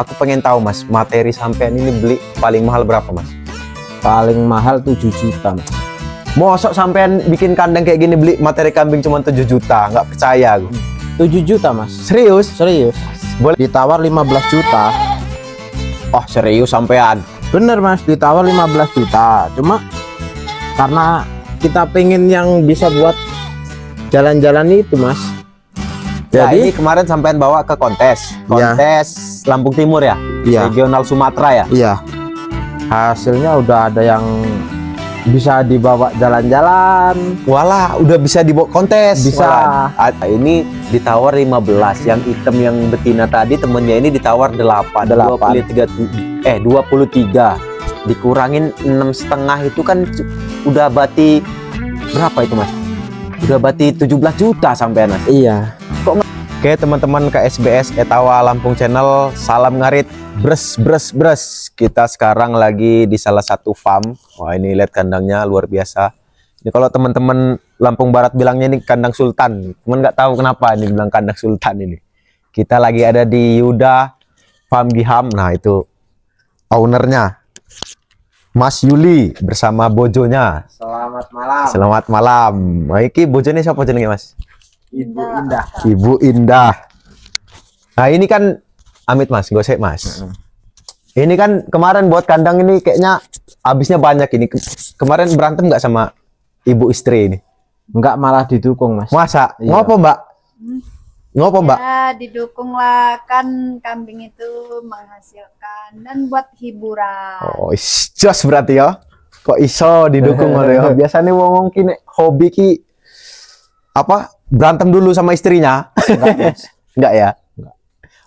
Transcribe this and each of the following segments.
Aku pengen tahu mas, materi sampean ini beli paling mahal berapa mas? Paling mahal 7 juta mas. Mosok sampean bikin kandang kayak gini beli materi kambing cuma 7 juta, nggak percaya aku. 7 juta mas. Serius? Serius. Boleh ditawar 15 juta. Oh serius sampean? Bener mas, ditawar 15 juta. Cuma karena kita pengen yang bisa buat jalan-jalan itu mas. Ya, Jadi ya, ini kemarin sampean bawa ke kontes, iya. kontes Lampung Timur ya iya. regional Sumatera ya iya hasilnya udah ada yang bisa dibawa jalan-jalan walah udah bisa dibawa kontes bisa walah. ini ditawar 15 yang hitam yang betina tadi temennya ini ditawar 8 8 23 eh 23 dikurangin enam setengah itu kan udah bati berapa itu mas udah tujuh 17 juta sampai mas iya kok Oke teman-teman KSBS Etawa Lampung Channel, salam ngarit, bres bres bres. Kita sekarang lagi di salah satu farm. Wah ini lihat kandangnya luar biasa. Ini kalau teman-teman Lampung Barat bilangnya ini kandang Sultan, cuman nggak tahu kenapa ini bilang kandang Sultan ini. Kita lagi ada di Yuda Farm Giham. Nah itu ownernya Mas Yuli bersama bojonya. Selamat malam. Selamat malam. Nah, bojonya siapa jenenge Mas? Ibu nah, Indah. Ibu Indah. Nah ini kan Amit Mas, gosek Mas. Ini kan kemarin buat kandang ini kayaknya habisnya banyak ini. kemarin berantem nggak sama ibu istri ini? Nggak malah didukung Mas. Masa? Iya. Ngopo Mbak? Ngopo Mbak? Ya didukung lah kan kambing itu menghasilkan dan buat hiburan. Oh, just berarti ya. Kok iso didukung oleh ya? Biasanya ngomong kini hobi ki apa berantem dulu sama istrinya? Enggak, Enggak ya? Enggak.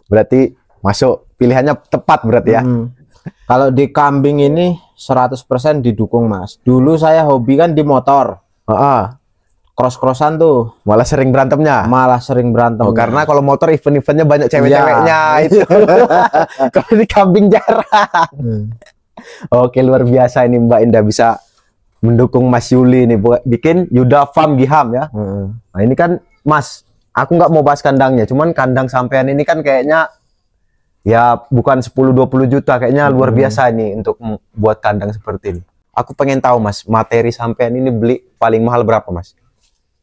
Berarti masuk pilihannya tepat berarti ya. Hmm. Kalau di kambing ini 100% didukung, Mas. Dulu saya hobi kan di motor. Uh Cross-crossan tuh. Malah sering berantemnya. Malah sering berantem. Oh, karena kalau motor event-eventnya banyak iya. cewek-ceweknya ya. itu. kalau di kambing jarang. Hmm. Oke, luar biasa ini Mbak Indah bisa mendukung Mas Yuli nih buat bikin Yuda Farm Giham ya. Hmm. Nah ini kan Mas, aku nggak mau bahas kandangnya, cuman kandang sampean ini kan kayaknya ya bukan 10-20 juta kayaknya hmm. luar biasa ini untuk buat kandang seperti ini. Aku pengen tahu Mas, materi sampean ini beli paling mahal berapa Mas?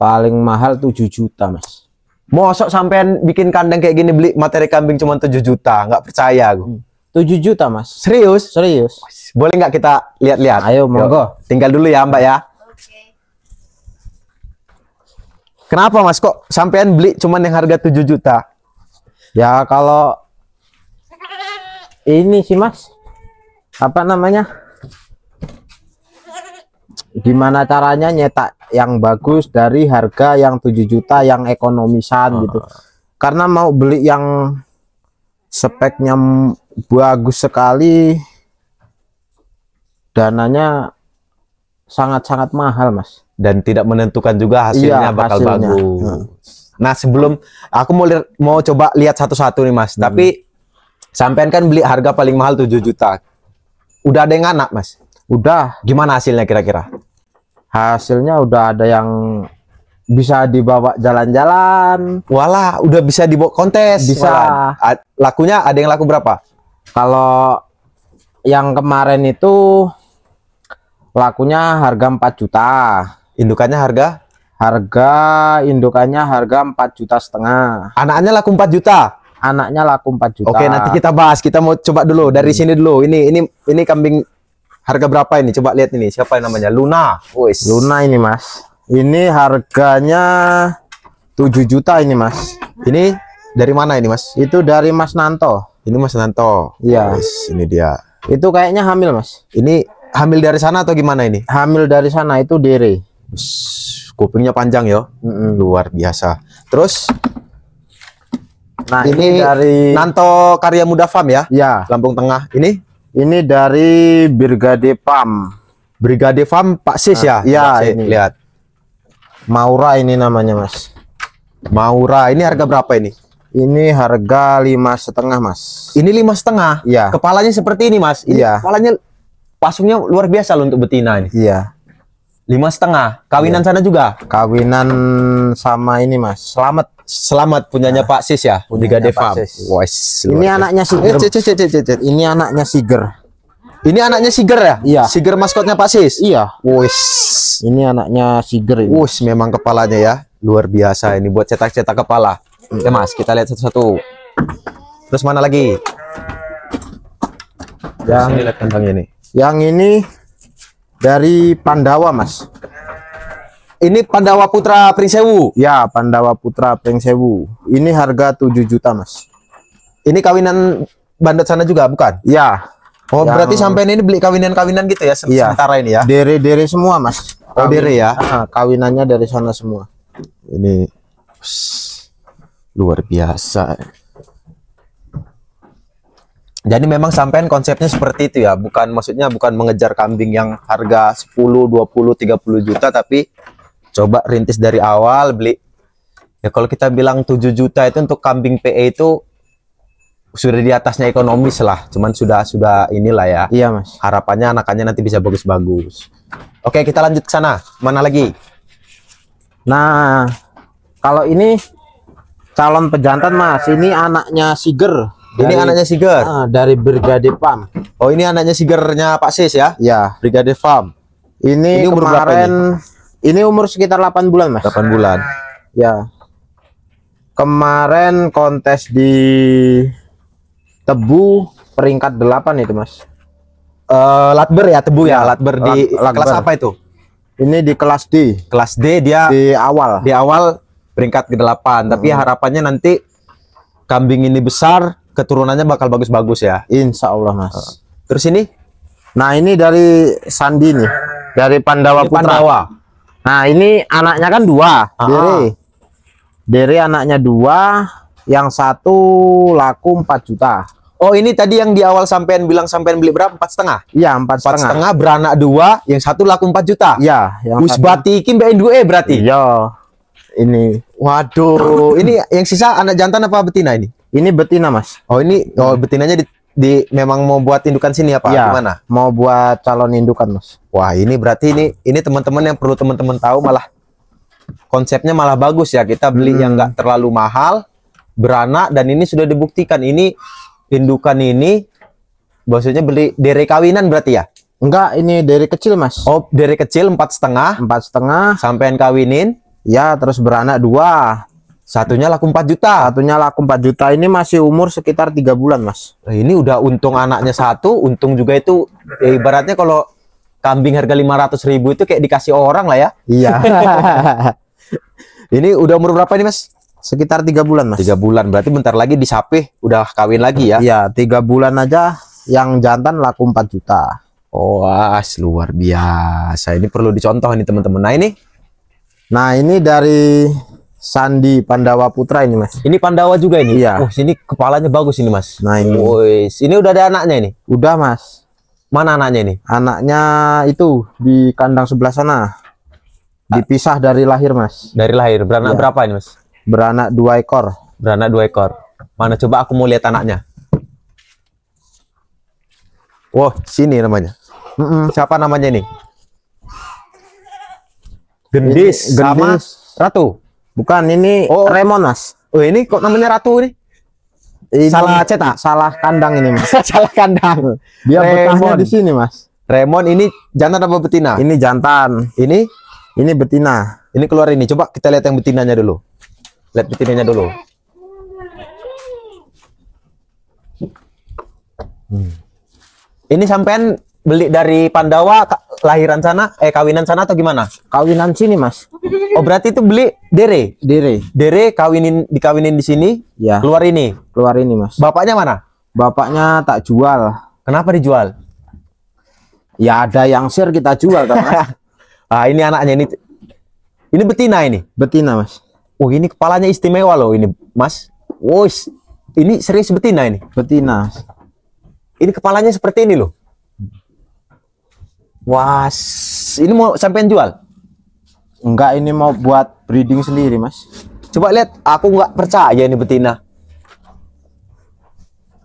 Paling mahal 7 juta Mas. Mau sok sampean bikin kandang kayak gini beli materi kambing cuma 7 juta, nggak percaya aku. Hmm 7 juta, Mas. Serius? Serius. Boleh nggak kita lihat-lihat? Ayo, monggo. Tinggal dulu ya, Mbak ya. Okay. Kenapa, Mas? Kok sampean beli cuman yang harga 7 juta? Ya, kalau ini sih, Mas. Apa namanya? Gimana caranya nyetak yang bagus dari harga yang 7 juta yang ekonomisan uh. gitu. Ah. Karena mau beli yang speknya bagus sekali dananya sangat-sangat mahal mas dan tidak menentukan juga hasilnya iya, bakal hasilnya. bagus hmm. nah sebelum aku mau liat, mau coba lihat satu-satu nih mas hmm. tapi sampean kan beli harga paling mahal 7 juta udah ada yang anak mas udah gimana hasilnya kira-kira hasilnya udah ada yang bisa dibawa jalan-jalan. Walah, udah bisa dibawa kontes. Bisa. Walah. Lakunya ada yang laku berapa? Kalau yang kemarin itu lakunya harga 4 juta. Indukannya harga? Harga indukannya harga 4 juta setengah. Anaknya laku 4 juta? Anaknya laku 4 juta. Oke, nanti kita bahas. Kita mau coba dulu dari sini dulu. Ini ini ini kambing harga berapa ini? Coba lihat ini. Siapa yang namanya? Luna. Uis. Luna ini, Mas. Ini harganya 7 juta ini, Mas. Ini dari mana ini, Mas? Itu dari Mas Nanto. Ini Mas Nanto. Iya. Yes, ini dia. Itu kayaknya hamil, Mas. Ini hamil dari sana atau gimana ini? Hamil dari sana itu diri. Kupingnya panjang ya. Mm -mm. Luar biasa. Terus Nah, ini, ini dari Nanto Karya Muda Farm ya? Ya. Lampung Tengah. Ini ini dari Brigade Farm. Brigade Farm Pak Sis nah, ya? Iya, ini. lihat. Maura ini namanya, Mas. Maura. Ini harga berapa ini? Ini harga lima setengah mas. Ini lima setengah. Iya. Kepalanya seperti ini mas. iya. Kepalanya pasungnya luar biasa loh untuk betina ini. Iya. Lima setengah. Kawinan ya. sana juga. Kawinan sama ini mas. Selamat. Selamat punyanya ya. Pak Sis ya. Punya Liga Pak Ini anaknya Siger. Cet, cet, cet, cet, cet. ini anaknya Siger. Ini anaknya Siger ya? Iya. Siger maskotnya Pak Sis. Iya. Wes. Ini anaknya Siger ini. Wes memang kepalanya ya. Luar biasa ini buat cetak-cetak kepala ya mas kita lihat satu-satu terus mana lagi yang ini kentang ini yang ini dari Pandawa mas ini Pandawa Putra Pringsewu ya Pandawa Putra Pringsewu ini harga 7 juta mas ini kawinan bandot sana juga bukan ya Oh yang... berarti sampai ini beli kawinan-kawinan gitu ya iya. sementara ya. ini ya? Dere-dere semua mas. Oh dere ya? Nah, kawinannya dari sana semua. Ini luar biasa jadi memang sampean konsepnya seperti itu ya, bukan maksudnya bukan mengejar kambing yang harga 10, 20, 30 juta tapi coba rintis dari awal beli. Ya kalau kita bilang 7 juta itu untuk kambing PE itu sudah di atasnya ekonomis lah, cuman sudah sudah inilah ya. Iya, Mas. Harapannya anakannya nanti bisa bagus-bagus. Oke, kita lanjut ke sana. Mana lagi? Nah, kalau ini calon pejantan mas ini eh. anaknya Siger dari, ini anaknya Siger uh, dari Brigade Farm oh ini anaknya Sigernya Pak Sis ya ya Brigade Farm ini, ini umur kemarin ini? umur sekitar 8 bulan mas 8 bulan ya kemarin kontes di tebu peringkat 8 itu mas uh, latber ya tebu ya, ya latber di lat, kelas apa itu ini di kelas D kelas D dia di awal di awal peringkat ke-8. Hmm. Tapi harapannya nanti kambing ini besar, keturunannya bakal bagus-bagus ya. Insya Allah mas. Terus ini? Nah ini dari Sandi nih, dari Pandawa ini Putra. Pandawa. Nah ini anaknya kan dua, Diri Dere. anaknya dua, yang satu laku 4 juta. Oh ini tadi yang di awal sampean bilang sampean beli berapa? Empat setengah. Iya empat setengah. beranak dua, yang satu laku empat juta. Iya. Usbati satu... dua bn e 2 berarti. ya ini. Waduh, ini yang sisa anak jantan apa betina ini? Ini betina, Mas. Oh, ini oh betinanya di di memang mau buat indukan sini apa ya, gimana? Mau buat calon indukan, Mas. Wah, ini berarti ini ini teman-teman yang perlu teman-teman tahu malah konsepnya malah bagus ya. Kita beli hmm. yang enggak terlalu mahal, beranak dan ini sudah dibuktikan ini indukan ini maksudnya beli dari kawinan berarti ya? Enggak, ini dari kecil, Mas. Oh, dari kecil empat setengah. Empat setengah. Sampai kawinin ya terus beranak dua satunya laku 4 juta satunya laku 4 juta ini masih umur sekitar tiga bulan mas nah, ini udah untung anaknya satu untung juga itu ya ibaratnya kalau kambing harga 500 ribu itu kayak dikasih orang lah ya iya ini udah umur berapa ini mas sekitar tiga bulan mas tiga bulan berarti bentar lagi disapih udah kawin lagi ya iya tiga bulan aja yang jantan laku 4 juta Oh, as, luar biasa. Ini perlu dicontoh nih teman-teman. Nah, ini Nah, ini dari Sandi Pandawa Putra ini, Mas. Ini Pandawa juga ini. Iya. Oh, sini kepalanya bagus ini, Mas. Nah, ini. Wois. ini udah ada anaknya ini. Udah, Mas. Mana anaknya ini? Anaknya itu di kandang sebelah sana. Dipisah dari lahir, Mas. Dari lahir. Beranak iya. berapa ini, Mas? Beranak dua ekor. Beranak dua ekor. Mana coba aku mau lihat anaknya. Wah, wow, sini namanya. Mm -mm. Siapa namanya nih? Gendis, Gendis sama Ratu. Bukan ini oh. Remonas. Oh ini kok namanya Ratu nih? Ini salah cetak, salah kandang ini mas. salah kandang. Dia betahnya di sini mas. Remon ini jantan apa betina? Ini jantan. Ini? Ini betina. Ini keluar ini. Coba kita lihat yang betinanya dulu. Lihat betinanya dulu. Hmm. Ini sampean beli dari Pandawa lahiran sana eh kawinan sana atau gimana? Kawinan sini, Mas. Oh, berarti itu beli dere. Dere. Dere kawinin dikawinin di sini, ya. Keluar ini. Keluar ini, Mas. Bapaknya mana? Bapaknya tak jual. Kenapa dijual? Ya ada yang share kita jual, kan, Mas. ah, ini anaknya ini. Ini betina ini. Betina, Mas. Oh, ini kepalanya istimewa loh ini, Mas. Wos. Ini serius betina ini. Betina. Ini kepalanya seperti ini loh. Wah, ini mau sampai jual? Enggak, ini mau buat breeding sendiri, Mas. Coba lihat, aku nggak percaya ini betina.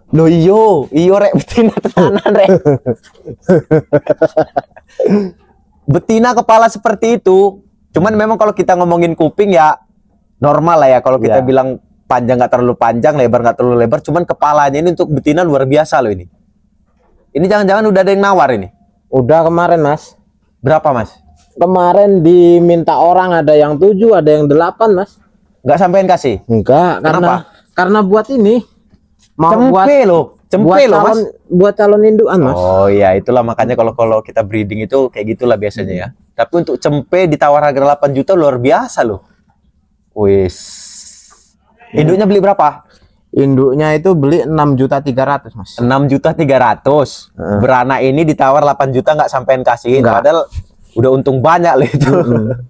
Loh iyo, iyo rek betina tetanan rek. betina kepala seperti itu. Cuman memang kalau kita ngomongin kuping ya normal lah ya kalau kita ya. bilang panjang nggak terlalu panjang, lebar nggak terlalu lebar. Cuman kepalanya ini untuk betina luar biasa loh ini. Ini jangan-jangan udah ada yang nawar ini. Udah kemarin, Mas. Berapa, Mas? Kemarin diminta orang ada yang tujuh, ada yang delapan, Mas. Enggak sampein kasih? Enggak, karena Kenapa? karena buat ini mau Cempe buat loh. Cempe buat loh, Mas. Calon, buat calon indukan, Mas. Oh iya, itulah makanya kalau kalau kita breeding itu kayak gitulah biasanya ya. Tapi untuk cempe ditawar harga 8 juta luar biasa loh. Wis. Induknya beli berapa? induknya itu beli 6 juta 300 mas 6 juta 300 ratus. beranak ini ditawar 8 juta nggak sampein kasihin Enggak. padahal udah untung banyak loh itu -hmm.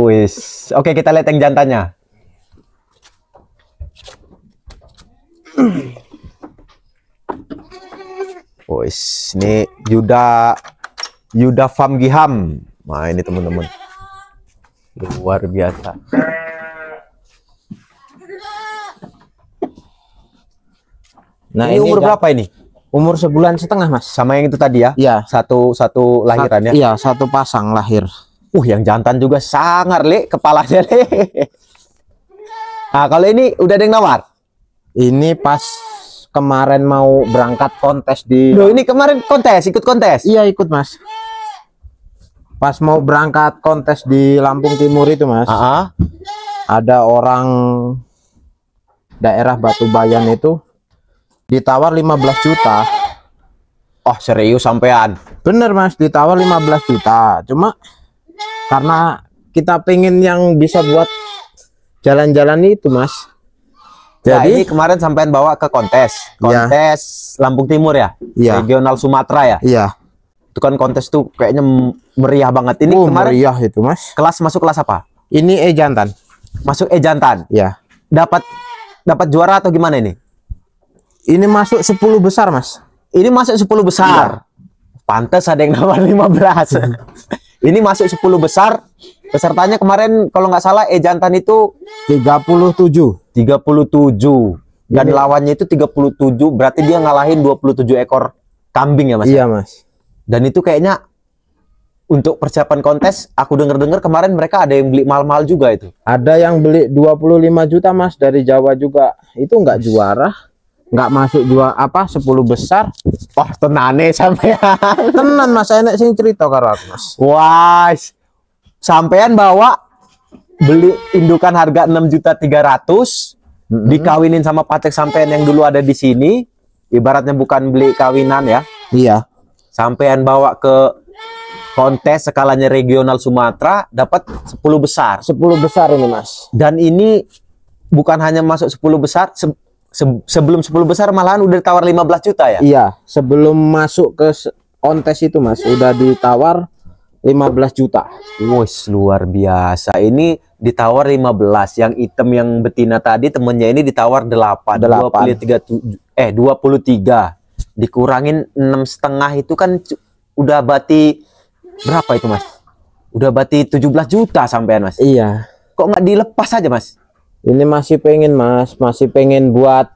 wis oke kita lihat yang jantannya wis ini Yuda Yuda Famgiham nah ini teman-teman luar biasa Nah, ini, ini umur berapa ini? Umur sebulan setengah, Mas. Sama yang itu tadi ya? Iya. Satu satu lahiran ya? Iya, satu pasang lahir. Uh, yang jantan juga sangar, Le. Kepalanya, Le. Nah, kalau ini udah ada yang nawar? Ini pas kemarin mau berangkat kontes di... Loh, ini kemarin kontes? Ikut kontes? Iya, ikut, Mas. Pas mau berangkat kontes di Lampung Timur itu, Mas. Uh -huh. Ada orang daerah Batu Bayan itu ditawar 15 juta oh serius sampean bener mas ditawar 15 juta cuma karena kita pengen yang bisa buat jalan-jalan itu mas nah, jadi ya, ini kemarin sampean bawa ke kontes iya. kontes ya. Lampung Timur ya? ya regional Sumatera ya iya itu kan kontes tuh kayaknya meriah banget ini oh, kemarin meriah itu mas kelas masuk kelas apa ini e jantan masuk e jantan ya dapat dapat juara atau gimana ini ini masuk 10 besar, Mas. Ini masuk 10 besar. Iya. Pantes ada yang nomor 15. ini masuk 10 besar. Pesertanya kemarin kalau nggak salah eh Jantan itu 37. 37. Dan ini. Iya. lawannya itu 37, berarti dia ngalahin 27 ekor kambing ya, Mas. Iya, Mas. Dan itu kayaknya untuk persiapan kontes, aku dengar-dengar kemarin mereka ada yang beli mal-mal juga itu. Ada yang beli 25 juta, Mas, dari Jawa juga. Itu nggak juara nggak masuk dua apa sepuluh besar wah tenane sampean tenan mas enak sih cerita karo aku mas wah sampean bawa beli indukan harga enam juta tiga ratus dikawinin sama patek sampean yang dulu ada di sini ibaratnya bukan beli kawinan ya iya sampean bawa ke kontes skalanya regional Sumatera dapat sepuluh besar sepuluh besar ini mas dan ini bukan hanya masuk sepuluh besar Se sebelum 10 besar malahan udah tawar 15 juta ya? Iya, sebelum masuk ke kontes itu Mas, udah ditawar 15 juta. Wes luar biasa. Ini ditawar 15, yang item yang betina tadi temennya ini ditawar 8, 8. 23 eh 23. Dikurangin enam setengah itu kan udah bati berapa itu Mas? Udah bati 17 juta sampean Mas. Iya. Kok nggak dilepas aja Mas? ini masih pengen mas masih pengen buat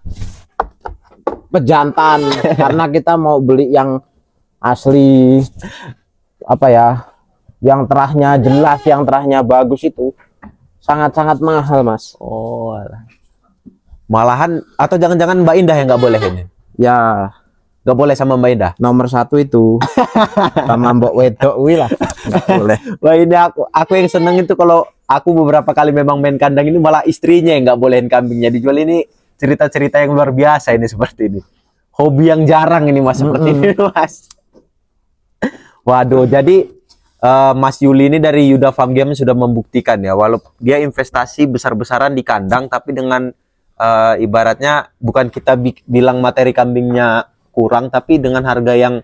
pejantan karena kita mau beli yang asli apa ya yang terahnya jelas yang terahnya bagus itu sangat-sangat mahal mas oh malahan atau jangan-jangan Mbak Indah yang nggak boleh ini ya Gak boleh sama Mbak Indah. Nomor satu itu sama Mbok Wedok wi lah. Gak boleh. Mbak Indah aku, aku yang seneng itu kalau aku beberapa kali memang main kandang ini malah istrinya yang nggak bolehin kambingnya dijual ini cerita-cerita yang luar biasa ini seperti ini. Hobi yang jarang ini mas seperti mm -hmm. ini mas. Waduh jadi uh, Mas Yuli ini dari Yuda Farm Game sudah membuktikan ya walaupun dia investasi besar-besaran di kandang tapi dengan uh, ibaratnya bukan kita bi bilang materi kambingnya kurang tapi dengan harga yang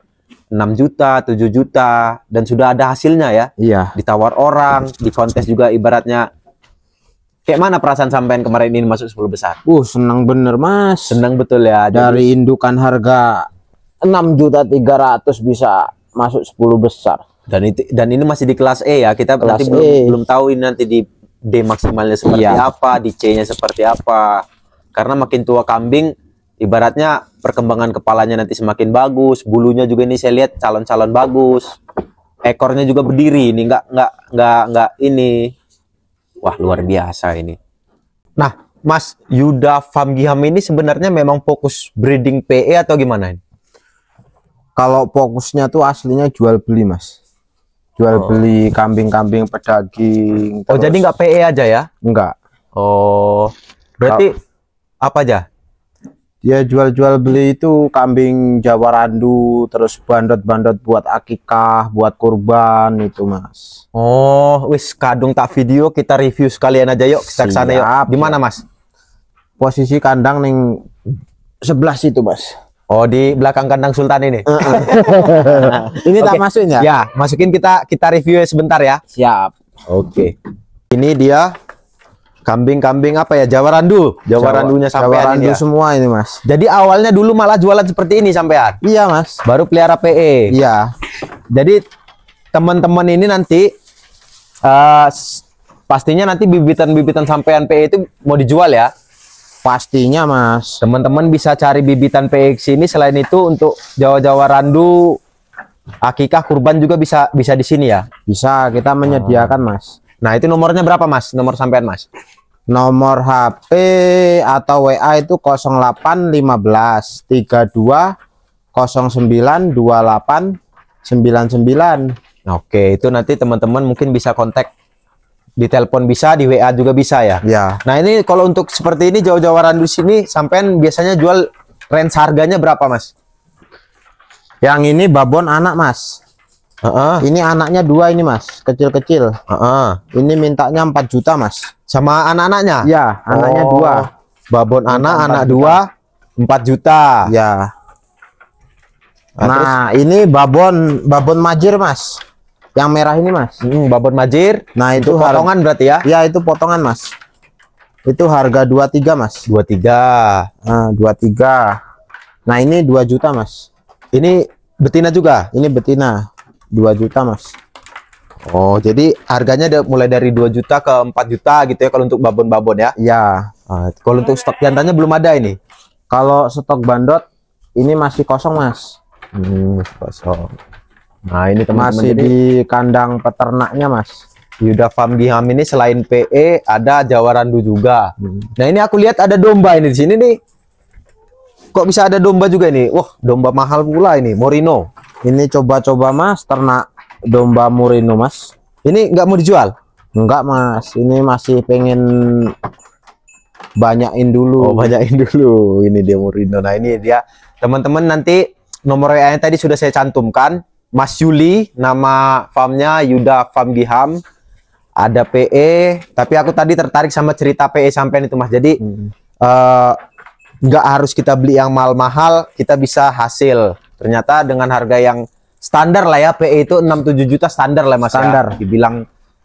6 juta, 7 juta dan sudah ada hasilnya ya. Iya. Ditawar orang, di kontes juga ibaratnya. Kayak mana perasaan sampean kemarin ini masuk 10 besar? Uh, senang bener, Mas. Senang betul ya. Dari indukan harga 6 juta 300 bisa masuk 10 besar. Dan itu dan ini masih di kelas E ya. Kita kelas nanti belum e. belum tahu ini nanti di D maksimalnya seperti iya. apa, di C-nya seperti apa. Karena makin tua kambing ibaratnya perkembangan kepalanya nanti semakin bagus bulunya juga ini saya lihat calon-calon bagus ekornya juga berdiri ini nggak nggak nggak nggak ini wah luar biasa ini nah Mas Yuda Famgiham ini sebenarnya memang fokus breeding PE atau gimana ini? Kalau fokusnya tuh aslinya jual beli mas, jual oh. beli kambing-kambing pedaging. Oh terus... jadi nggak PE aja ya? Nggak. Oh berarti Kalo... apa aja? dia ya, jual-jual beli itu kambing Jawa randu terus bandot-bandot buat akikah buat kurban itu mas oh wis kadung tak video kita review sekalian aja yuk kita kesana yuk di mas posisi kandang nih sebelah situ mas Oh di belakang kandang Sultan ini. ini okay. tak masuknya. ya? Ya masukin kita kita review sebentar ya. Siap. Oke. Okay. Ini dia Kambing-kambing apa ya? Jawarandu, Jawarandunya, Jawa, sampean ya? semua ini, Mas. Jadi awalnya dulu malah jualan seperti ini sampean. Iya, Mas. Baru pelihara PE. Iya. Jadi teman-teman ini nanti uh, pastinya nanti bibitan-bibitan sampean PE itu mau dijual ya. Pastinya, Mas. Teman-teman bisa cari bibitan PE sini. selain itu untuk Jawa-Jawa randu akikah kurban juga bisa bisa di sini ya. Bisa, kita menyediakan, oh. Mas. Nah, itu nomornya berapa, Mas? Nomor sampean, Mas? Nomor HP atau WA itu 0815 32 09 28 99. Oke, itu nanti teman-teman mungkin bisa kontak di telepon bisa, di WA juga bisa ya. Ya. Nah, ini kalau untuk seperti ini jauh-jauh di sini sampean biasanya jual range harganya berapa, Mas? Yang ini babon anak, Mas. Uh -uh. Ini anaknya dua ini mas, kecil-kecil. Uh -uh. Ini mintanya 4 juta mas. Sama anak-anaknya? Ya, anaknya oh. dua. Babon anak, anak juta. dua, 4 juta. Ya. Nah, nah terus. Nah, ini babon, babon majir mas. Yang merah ini mas. Hmm, babon majir. Nah itu, itu potongan berarti ya? Ya itu potongan mas. Itu harga 23 mas. 23. Nah, tiga. Nah ini 2 juta mas. Ini betina juga? Ini betina. 2 juta mas Oh jadi harganya ada mulai dari 2 juta ke 4 juta gitu ya kalau untuk babon-babon ya Iya nah, kalau untuk stok jantannya belum ada ini kalau stok bandot ini masih kosong mas hmm, kosong Nah ini teman-teman masih jadi... di kandang peternaknya mas Yuda Farm Giham ini selain PE ada Jawa Randu juga. Hmm. Nah ini aku lihat ada domba ini di sini nih. Kok bisa ada domba juga ini? Wah, domba mahal pula ini, Morino. Ini coba-coba Mas, ternak domba Morino Mas. Ini nggak mau dijual? Enggak Mas, ini masih pengen banyakin dulu. Oh, banyakin dulu. Ini dia Morino. Nah, ini dia teman-teman nanti nomor wa tadi sudah saya cantumkan. Mas Yuli, nama farmnya Yuda Farm Giham. Ada PE, tapi aku tadi tertarik sama cerita PE sampean itu Mas. Jadi hmm. uh, nggak harus kita beli yang mahal-mahal, kita bisa hasil. Ternyata dengan harga yang standar lah ya, PE itu 67 juta standar lah Mas. Ya. Standar. Ya. Dibilang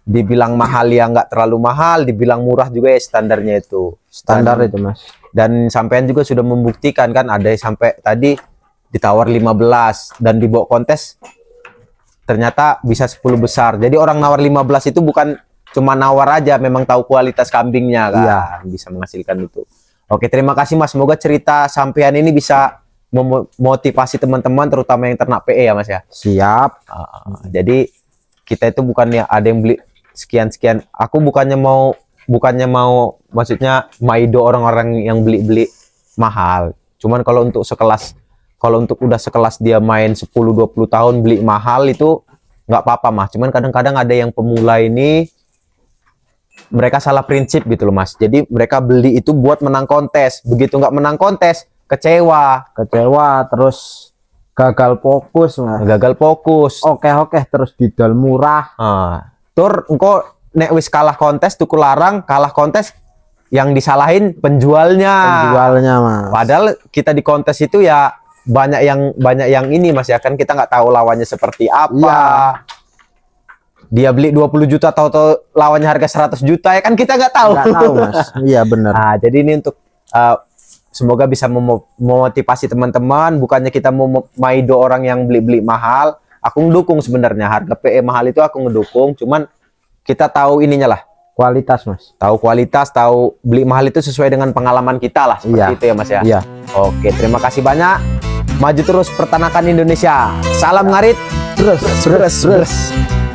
dibilang mahal ya nggak terlalu mahal, dibilang murah juga ya standarnya itu. Standar standar itu, Mas. Dan sampean juga sudah membuktikan kan ada yang sampai tadi ditawar 15 dan dibawa kontes ternyata bisa 10 besar. Jadi orang nawar 15 itu bukan cuma nawar aja, memang tahu kualitas kambingnya kan. Iya. Bisa menghasilkan itu. Oke, terima kasih Mas. Semoga cerita sampean ini bisa memotivasi teman-teman terutama yang ternak PE ya Mas ya. Siap. Uh, jadi kita itu bukannya ada yang beli sekian-sekian. Aku bukannya mau bukannya mau maksudnya maido orang-orang yang beli-beli mahal. Cuman kalau untuk sekelas kalau untuk udah sekelas dia main 10 20 tahun beli mahal itu nggak apa-apa Mas. Cuman kadang-kadang ada yang pemula ini mereka salah prinsip gitu loh mas jadi mereka beli itu buat menang kontes begitu nggak menang kontes kecewa kecewa terus gagal fokus mas gagal fokus oke oke terus didal murah ah. tur engko nek wis kalah kontes tuku larang kalah kontes yang disalahin penjualnya penjualnya mas padahal kita di kontes itu ya banyak yang banyak yang ini mas ya kan kita nggak tahu lawannya seperti apa ya dia beli 20 juta atau lawannya harga 100 juta ya kan kita nggak tahu. Nggak tahu mas. Iya benar. Nah, jadi ini untuk uh, semoga bisa memotivasi teman-teman. Bukannya kita mau maido orang yang beli-beli mahal. Aku mendukung sebenarnya harga PE mahal itu aku mendukung. Cuman kita tahu ininya lah. Kualitas mas. Tahu kualitas, tahu beli mahal itu sesuai dengan pengalaman kita lah. Seperti iya. itu ya mas ya. Iya. Oke terima kasih banyak. Maju terus pertanakan Indonesia. Salam ngarit. Terus, terus, terus. terus.